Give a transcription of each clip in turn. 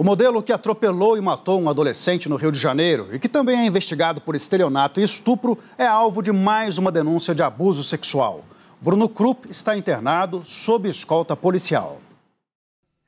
O modelo que atropelou e matou um adolescente no Rio de Janeiro e que também é investigado por estelionato e estupro é alvo de mais uma denúncia de abuso sexual. Bruno Krupp está internado sob escolta policial.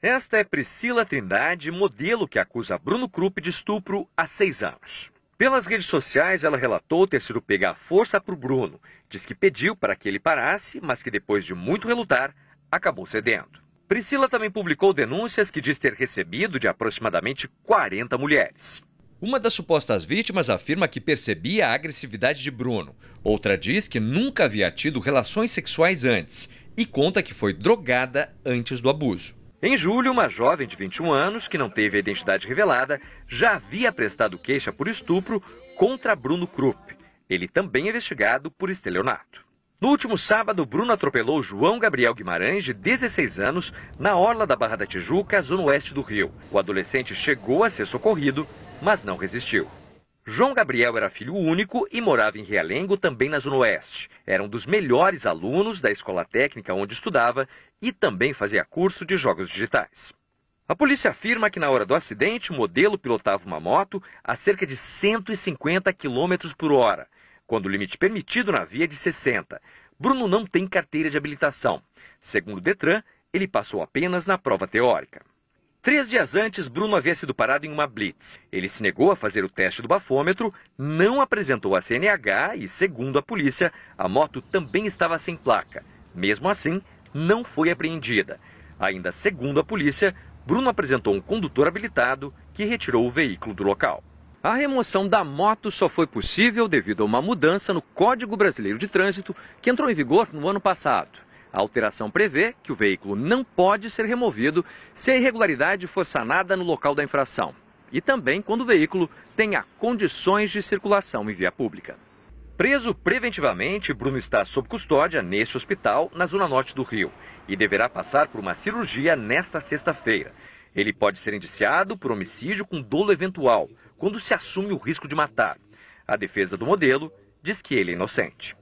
Esta é Priscila Trindade, modelo que acusa Bruno Krupp de estupro há seis anos. Pelas redes sociais, ela relatou ter sido à força para o Bruno. Diz que pediu para que ele parasse, mas que depois de muito relutar, acabou cedendo. Priscila também publicou denúncias que diz ter recebido de aproximadamente 40 mulheres. Uma das supostas vítimas afirma que percebia a agressividade de Bruno. Outra diz que nunca havia tido relações sexuais antes e conta que foi drogada antes do abuso. Em julho, uma jovem de 21 anos, que não teve a identidade revelada, já havia prestado queixa por estupro contra Bruno Krupp. Ele também é investigado por estelionato. No último sábado, Bruno atropelou João Gabriel Guimarães, de 16 anos, na orla da Barra da Tijuca, zona oeste do Rio. O adolescente chegou a ser socorrido, mas não resistiu. João Gabriel era filho único e morava em Realengo, também na Zona Oeste. Era um dos melhores alunos da escola técnica onde estudava e também fazia curso de jogos digitais. A polícia afirma que na hora do acidente, o modelo pilotava uma moto a cerca de 150 km por hora quando o limite permitido na via é de 60. Bruno não tem carteira de habilitação. Segundo o Detran, ele passou apenas na prova teórica. Três dias antes, Bruno havia sido parado em uma blitz. Ele se negou a fazer o teste do bafômetro, não apresentou a CNH e, segundo a polícia, a moto também estava sem placa. Mesmo assim, não foi apreendida. Ainda segundo a polícia, Bruno apresentou um condutor habilitado que retirou o veículo do local. A remoção da moto só foi possível devido a uma mudança no Código Brasileiro de Trânsito que entrou em vigor no ano passado. A alteração prevê que o veículo não pode ser removido se a irregularidade for sanada no local da infração e também quando o veículo tenha condições de circulação em via pública. Preso preventivamente, Bruno está sob custódia neste hospital, na zona norte do Rio, e deverá passar por uma cirurgia nesta sexta-feira. Ele pode ser indiciado por homicídio com dolo eventual, quando se assume o risco de matar. A defesa do modelo diz que ele é inocente.